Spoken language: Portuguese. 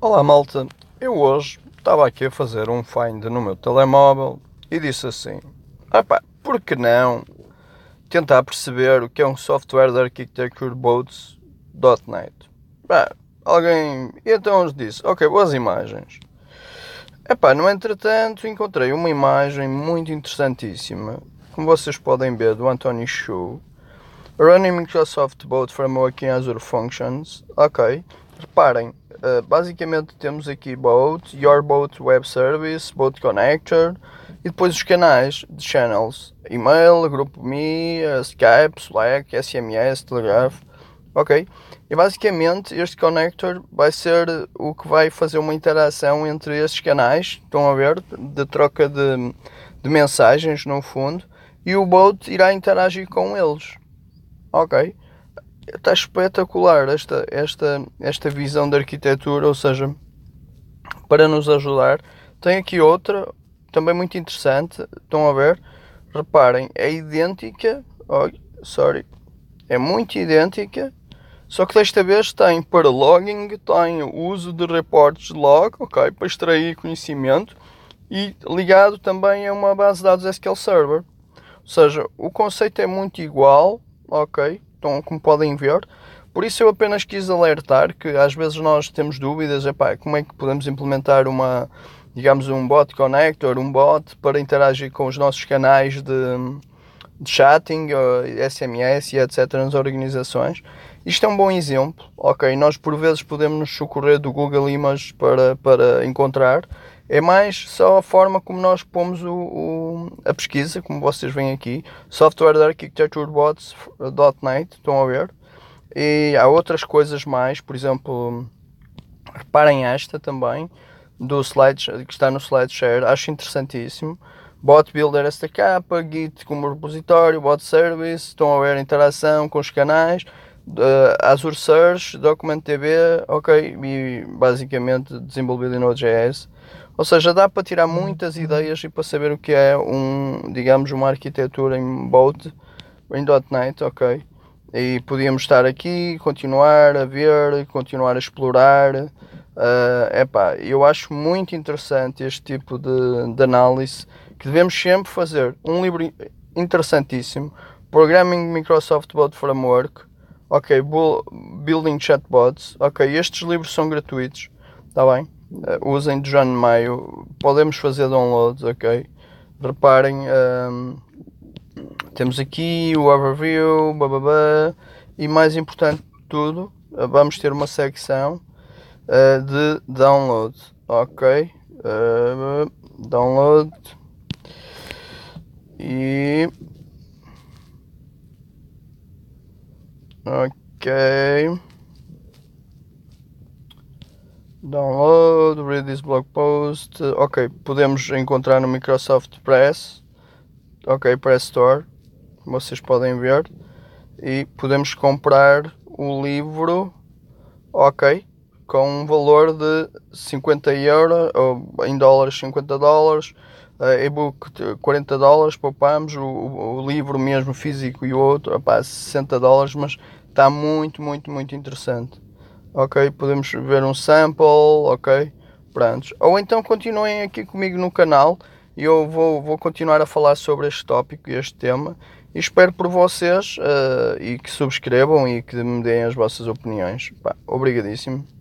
Olá malta, eu hoje estava aqui a fazer um find no meu telemóvel e disse assim: opá, ah, por que não tentar perceber o que é um software de architecture boats.net? Ah, alguém. E então nos disse: ok, boas imagens. Epá, no entretanto encontrei uma imagem muito interessantíssima, como vocês podem ver, do Anthony Show, Running Microsoft Boat Framework in Azure Functions, ok, Reparem, uh, basicamente temos aqui Boat, Your Boat Web Service, Boat Connector e depois os canais de channels, e-mail, grupo Me, eh, Skype, Slack, SMS, Telegraph, ok? E basicamente este connector vai ser o que vai fazer uma interação entre estes canais, estão a ver, de troca de, de mensagens no fundo, e o Boat irá interagir com eles, ok? está espetacular esta, esta, esta visão da arquitetura, ou seja, para nos ajudar. Tem aqui outra, também muito interessante, estão a ver? Reparem, é idêntica, oh, sorry, é muito idêntica, só que desta vez tem para logging, tem uso de reportes log, ok, para extrair conhecimento e ligado também a uma base de dados SQL Server. Ou seja, o conceito é muito igual, ok, estão, como podem ver. Por isso eu apenas quis alertar que às vezes nós temos dúvidas, epá, como é que podemos implementar uma, digamos, um bot connector, um bot para interagir com os nossos canais de, de chatting, SMS e etc nas organizações. Isto é um bom exemplo, ok? Nós por vezes podemos nos socorrer do Google Images para, para encontrar, é mais só a forma como nós pomos o, o, a pesquisa, como vocês veem aqui, software de architecturebots.net, estão a ver? E há outras coisas mais, por exemplo, reparem esta também, do slides que está no SlideShare, acho interessantíssimo. Bot Builder esta capa, Git como repositório, Bot Service, estão a ver a interação com os canais, uh, Azure Search, DocumentDB, ok, e basicamente desenvolvido em Node.js. Ou seja, dá para tirar muitas uhum. ideias e para saber o que é um, digamos, uma arquitetura em Bolt, em .NET, ok. E podíamos estar aqui, continuar a ver, continuar a explorar. Uh, epá, eu acho muito interessante este tipo de, de análise que devemos sempre fazer. Um livro interessantíssimo, Programming Microsoft Bolt Framework, ok, Building Chatbots, ok, estes livros são gratuitos, está bem? Uh, usem de Mayo. podemos fazer downloads, ok? Reparem, um, ehm, temos aqui o overview, bababá, e mais importante de tudo, eh, vamos ter uma secção uh, de download, ok? Uh, download e Ok. Download, read this blog post. Ok, podemos encontrar no Microsoft Press. Ok, Press Store. Vocês podem ver. E podemos comprar o livro. Ok, com um valor de 50 euros, ou em dólares 50 dólares, uh, e-book 40 dólares, poupamos o, o, livro mesmo físico e o outro, opá, 60 dólares, mas está muito, muito, muito interessante. Ok, podemos ver um sample, ok, prontos. Ou então continuem aqui comigo no canal e eu vou, vou continuar a falar sobre este tópico e este tema. E espero por vocês uh, e que subscrevam e que me deem as vossas opiniões. Pá, obrigadíssimo.